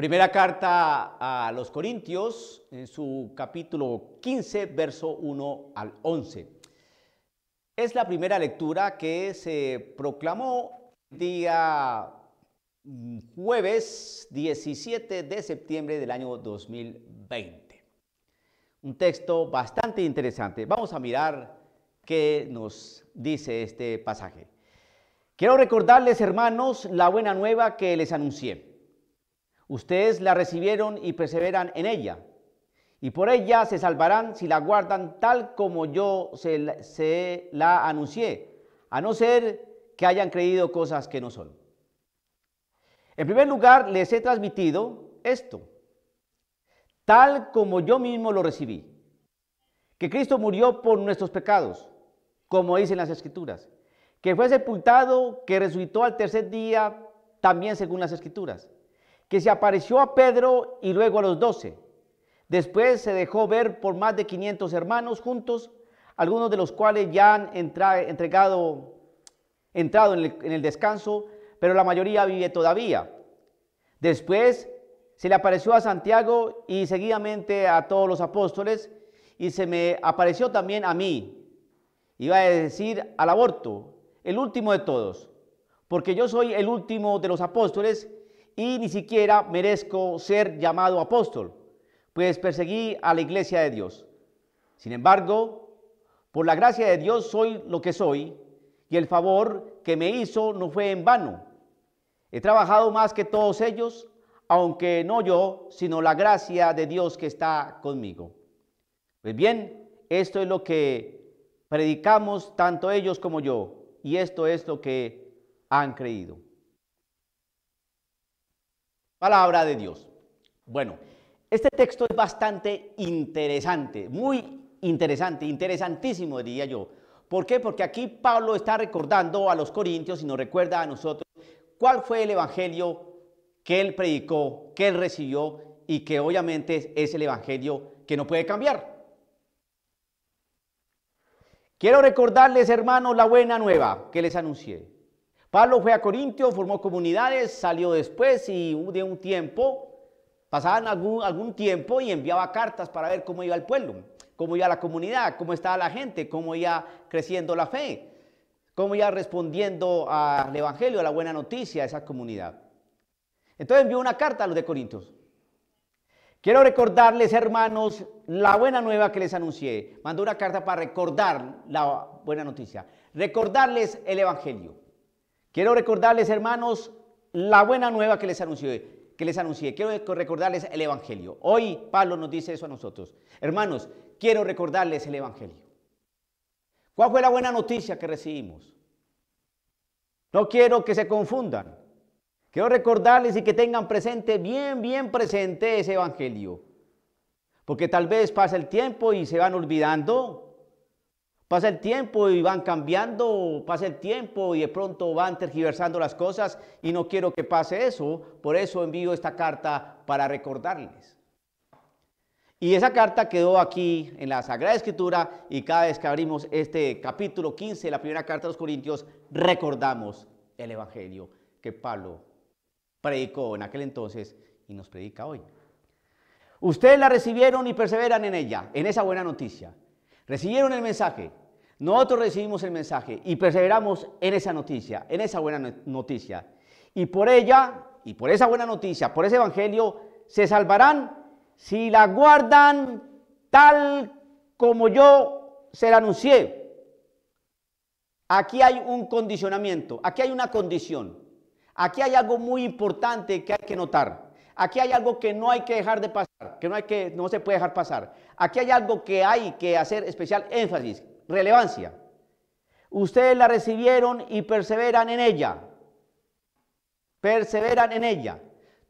Primera carta a los Corintios, en su capítulo 15, verso 1 al 11. Es la primera lectura que se proclamó día mm, jueves 17 de septiembre del año 2020. Un texto bastante interesante. Vamos a mirar qué nos dice este pasaje. Quiero recordarles, hermanos, la buena nueva que les anuncié Ustedes la recibieron y perseveran en ella, y por ella se salvarán si la guardan tal como yo se la, anuncié, a no ser que hayan creído cosas que no son. En primer lugar, les he transmitido esto, tal como yo mismo lo recibí, que Cristo murió por nuestros pecados, como dicen las Escrituras, que fue sepultado, que resucitó al tercer día, también según las Escrituras que se apareció a Pedro y luego a los doce. Después se dejó ver por más de 500 hermanos juntos, algunos de los cuales ya han entregado, entrado en el, en el descanso, pero la mayoría vive todavía. Después se le apareció a Santiago y seguidamente a todos los apóstoles y se me apareció también a mí. Iba a decir al aborto, el último de todos, porque yo soy el último de los apóstoles y ni siquiera merezco ser llamado apóstol, pues perseguí a la iglesia de Dios. Sin embargo, por la gracia de Dios soy lo que soy y el favor que me hizo no fue en vano. He trabajado más que todos ellos, aunque no yo, sino la gracia de Dios que está conmigo. Pues bien, esto es lo que predicamos tanto ellos como yo, y esto es lo que han creído. Palabra de Dios. Bueno, este texto es bastante interesante, muy interesante, interesantísimo diría yo. ¿Por qué? Porque aquí Pablo está recordando a los corintios y nos recuerda a nosotros cuál fue el evangelio que él predicó, que él recibió y que obviamente es el evangelio que no puede cambiar. Quiero recordarles, hermanos, la buena nueva que les anuncié Pablo fue a Corintio, formó comunidades, salió después y de un tiempo, pasaban algún, tiempo y enviaba cartas para ver cómo iba el pueblo, cómo iba la comunidad, cómo estaba la gente, cómo iba creciendo la fe, cómo iba respondiendo al Evangelio, a la buena noticia de esa comunidad. Entonces envió una carta a los de Corintios. Quiero recordarles, hermanos, la buena nueva que les anuncié. Mandó una carta para recordar la buena noticia, recordarles el Evangelio. Quiero recordarles, hermanos, la buena nueva que les anuncié, que les Quiero recordarles el evangelio. Hoy Pablo nos dice eso a nosotros. Hermanos, quiero recordarles el evangelio. ¿Cuál fue la buena noticia que recibimos? No quiero que se confundan. Quiero recordarles y que tengan presente, bien, bien presente ese evangelio. Porque tal vez pasa el tiempo y se van olvidando Pasa el tiempo y van cambiando, pasa el tiempo y de pronto van tergiversando las cosas y no quiero que pase eso, por eso envío esta carta para recordarles. Y esa carta quedó aquí en la Sagrada Escritura y cada vez que abrimos este capítulo 15, la primera carta de los Corintios, recordamos el Evangelio que Pablo predicó en aquel entonces y nos predica hoy. Ustedes la recibieron y perseveran en ella, en esa buena noticia. Recibieron el mensaje. Nosotros recibimos el mensaje y perseveramos en esa noticia, en esa buena noticia. Y por ella, y por esa buena noticia, por ese evangelio, se salvarán si la guardan tal como yo se la anuncié. Aquí hay un condicionamiento, aquí hay una condición, aquí hay algo muy importante que hay que notar, aquí hay algo que no hay que dejar de pasar que no, hay que no se puede dejar pasar. Aquí hay algo que hay que hacer especial énfasis, relevancia. Ustedes la recibieron y perseveran en ella. Perseveran en ella.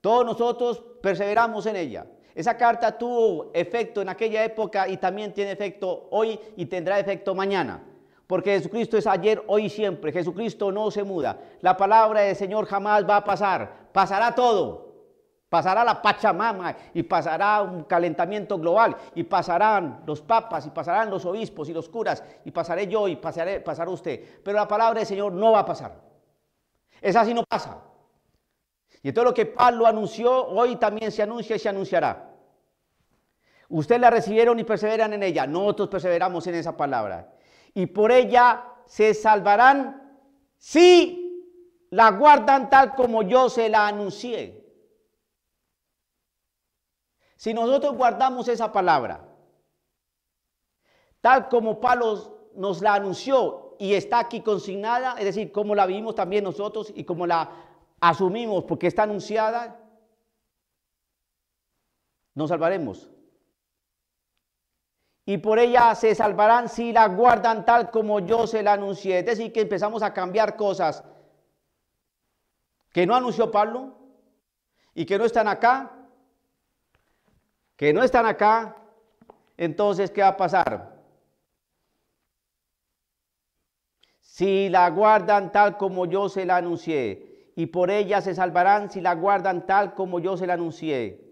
Todos nosotros perseveramos en ella. Esa carta tuvo efecto en aquella época y también tiene efecto hoy y tendrá efecto mañana. Porque Jesucristo es ayer, hoy y siempre. Jesucristo no se muda. La palabra del Señor jamás va a pasar. Pasará todo pasará la Pachamama y pasará un calentamiento global y pasarán los papas y pasarán los obispos y los curas y pasaré yo y pasaré, pasará usted. Pero la palabra del Señor no va a pasar. Es así no pasa. Y todo lo que Pablo anunció, hoy también se anuncia y se anunciará. usted la recibieron y perseveran en ella. Nosotros perseveramos en esa palabra. Y por ella se salvarán si la guardan tal como yo se la anuncié. Si nosotros guardamos esa palabra, tal como Pablo nos la anunció y está aquí consignada, es decir, como la vivimos también nosotros y como la asumimos porque está anunciada, nos salvaremos. Y por ella se salvarán si la guardan tal como yo se la anuncié. Es decir, que empezamos a cambiar cosas que no anunció Pablo y que no están acá, que no están acá, entonces, ¿qué va a pasar? Si la guardan tal como yo se la anuncié, y por ella se salvarán si la guardan tal como yo se la anuncié,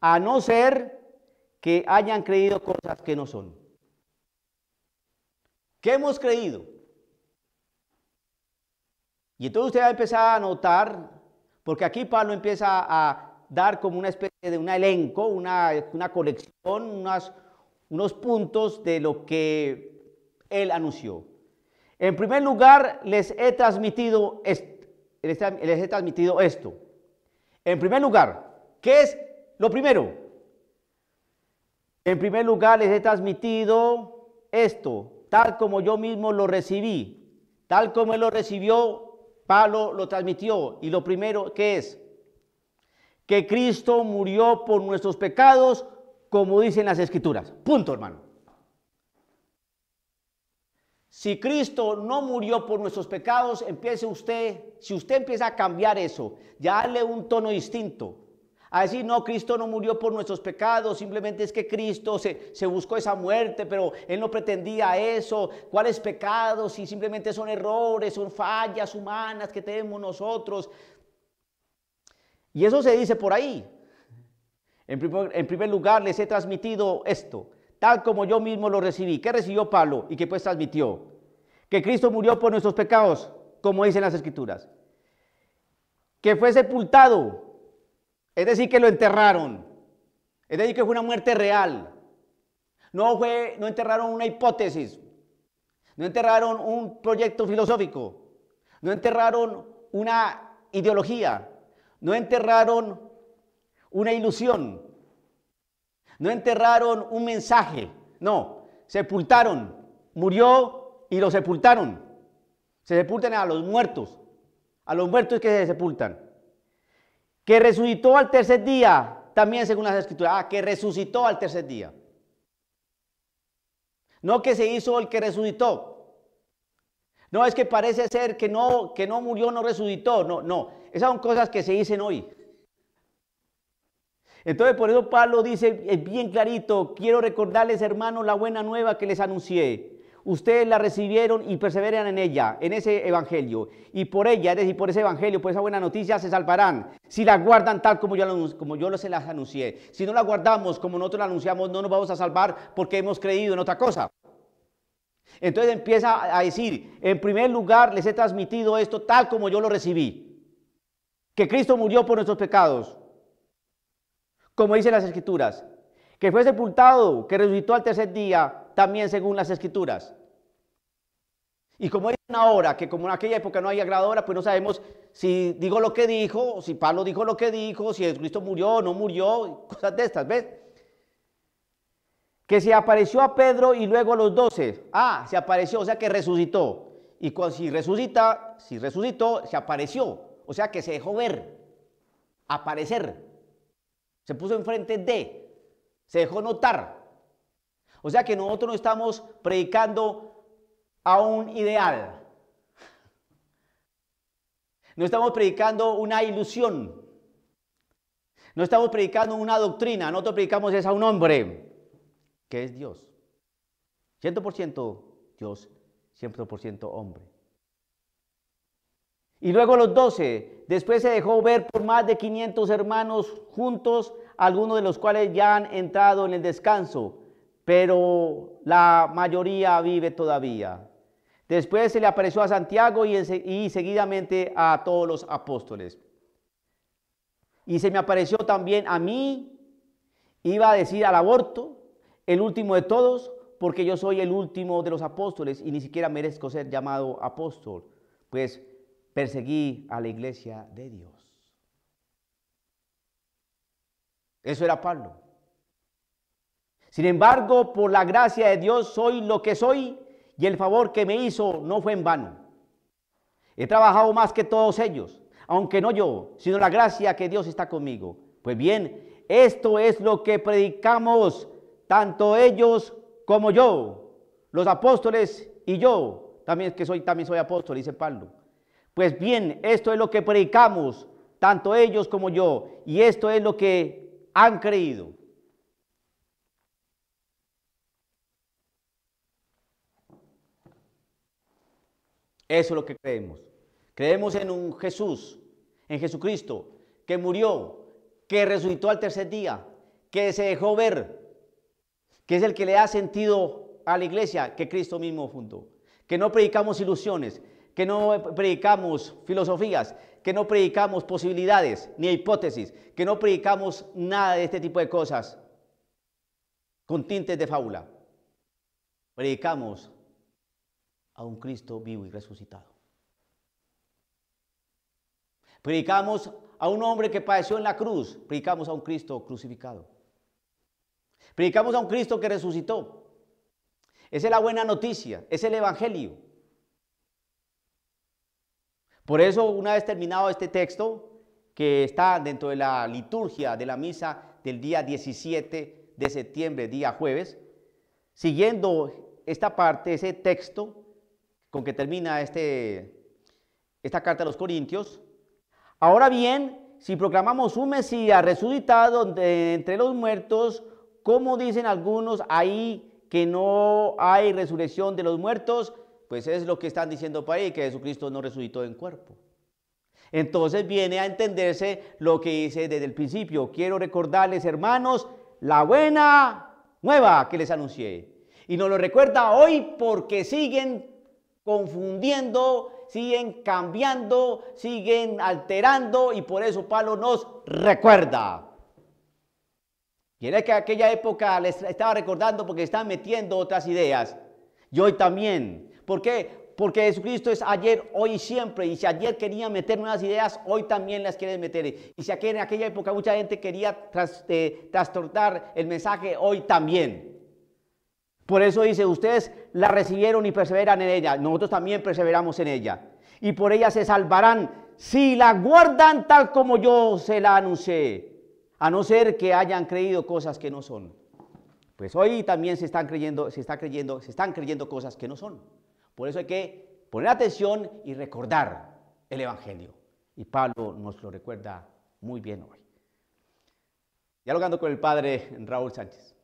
a no ser que hayan creído cosas que no son. ¿Qué hemos creído? Y entonces usted va a empezar a notar, porque aquí Pablo empieza a dar como una especie de un elenco, una, colección, unos puntos de lo que él anunció. En primer lugar, les he transmitido, les he transmitido esto. En primer lugar, ¿qué es lo primero? En primer lugar, les he transmitido esto, tal como yo mismo lo recibí, tal como él lo recibió, Pablo lo transmitió. Y lo primero, ¿qué es? que Cristo murió por nuestros pecados, como dicen las escrituras. Punto, hermano. Si Cristo no murió por nuestros pecados, empiece usted, si usted empieza a cambiar eso, ya darle un tono distinto, a decir, no, Cristo no murió por nuestros pecados, simplemente es que Cristo se, se, buscó esa muerte, pero Él no pretendía eso. ¿Cuáles pecados? Si simplemente son errores, son fallas humanas que tenemos nosotros. Y eso se dice por ahí. En primer, lugar, les he transmitido esto, tal como yo mismo lo recibí. ¿Qué recibió Pablo y qué pues transmitió? Que Cristo murió por nuestros pecados, como dicen las Escrituras. Que fue sepultado, es decir, que lo enterraron. Es decir, que fue una muerte real. No, fue, no enterraron una hipótesis, no enterraron un proyecto filosófico, no enterraron una ideología, no enterraron una ilusión, no enterraron un mensaje, no, sepultaron, murió y lo sepultaron. Se sepultan a los muertos, a los muertos que se sepultan. Que resucitó al tercer día, también según las escrituras, ah, que resucitó al tercer día. No que se hizo el que resucitó. No es que parece ser que no, que no murió, no resucitó. No, no. Esas son cosas que se dicen hoy. Entonces por eso Pablo dice es bien clarito, quiero recordarles hermanos la buena nueva que les anuncié. Ustedes la recibieron y perseveran en ella, en ese evangelio. Y por ella, es decir, por ese evangelio, por esa buena noticia, se salvarán. Si la guardan tal como yo, como yo se las anuncié. Si no la guardamos como nosotros la anunciamos, no nos vamos a salvar porque hemos creído en otra cosa. Entonces empieza a decir, en primer lugar les he transmitido esto tal como yo lo recibí que Cristo murió por nuestros pecados, como dicen las escrituras, que fue sepultado, que resucitó al tercer día, también según las escrituras. Y como una ahora, que como en aquella época no hay agradadora, pues no sabemos si digo lo que dijo, si Pablo dijo lo que dijo, si Cristo murió o no murió, cosas de estas, ¿ves? Que se apareció a Pedro y luego a los doce. Ah, se apareció, o sea que resucitó. Y si resucita, si resucitó, se apareció o sea que se dejó ver, aparecer, se puso enfrente de, se dejó notar. O sea que nosotros no estamos predicando a un ideal, no estamos predicando una ilusión, no estamos predicando una doctrina, nosotros predicamos es a un hombre que es Dios. 100% Dios, 100% hombre. Y luego los doce, después se dejó ver por más de 500 hermanos juntos, algunos de los cuales ya han entrado en el descanso, pero la mayoría vive todavía. Después se le apareció a Santiago y, y seguidamente a todos los apóstoles. Y se me apareció también a mí, iba a decir al aborto, el último de todos, porque yo soy el último de los apóstoles y ni siquiera merezco ser llamado apóstol. Pues Perseguí a la iglesia de Dios. Eso era Pablo. Sin embargo, por la gracia de Dios soy lo que soy y el favor que me hizo no fue en vano. He trabajado más que todos ellos, aunque no yo, sino la gracia que Dios está conmigo. Pues bien, esto es lo que predicamos tanto ellos como yo, los apóstoles y yo, también que soy también soy apóstol, dice Pablo. Pues bien, esto es lo que predicamos, tanto ellos como yo, y esto es lo que han creído. Eso es lo que creemos. Creemos en un Jesús, en Jesucristo, que murió, que resucitó al tercer día, que se dejó ver, que es el que le da sentido a la iglesia que Cristo mismo fundó. Que no predicamos ilusiones, que no predicamos filosofías, que no predicamos posibilidades ni hipótesis, que no predicamos nada de este tipo de cosas con tintes de fábula. Predicamos a un Cristo vivo y resucitado. Predicamos a un hombre que padeció en la cruz, predicamos a un Cristo crucificado. Predicamos a un Cristo que resucitó. Esa es la buena noticia, es el Evangelio. Por eso, una vez terminado este texto, que está dentro de la liturgia de la misa del día 17 de septiembre, día jueves, siguiendo esta parte, ese texto con que termina este, esta carta a los Corintios, ahora bien, si proclamamos un Mesías resucitado entre los muertos, ¿cómo dicen algunos ahí que no hay resurrección de los muertos, pues es lo que están diciendo para ahí, que Jesucristo no resucitó en cuerpo. Entonces viene a entenderse lo que dice desde el principio. Quiero recordarles, hermanos, la buena nueva que les anuncié. Y nos lo recuerda hoy porque siguen confundiendo, siguen cambiando, siguen alterando y por eso Pablo nos recuerda. Y que aquella época les estaba recordando porque están metiendo otras ideas. Y hoy también ¿Por qué? Porque Jesucristo es ayer, hoy y siempre. Y si ayer quería meter nuevas ideas, hoy también las quiere meter. Y si aquí en aquella época mucha gente quería eh, trastornar el mensaje, hoy también. Por eso dice, ustedes la recibieron y perseveran en ella. Nosotros también perseveramos en ella. Y por ella se salvarán si la guardan tal como yo se la anuncié. A no ser que hayan creído cosas que no son. Pues hoy también se están creyendo, se están creyendo, se están creyendo cosas que no son. Por eso hay que poner atención y recordar el Evangelio. Y Pablo nos lo recuerda muy bien hoy. Dialogando con el padre Raúl Sánchez.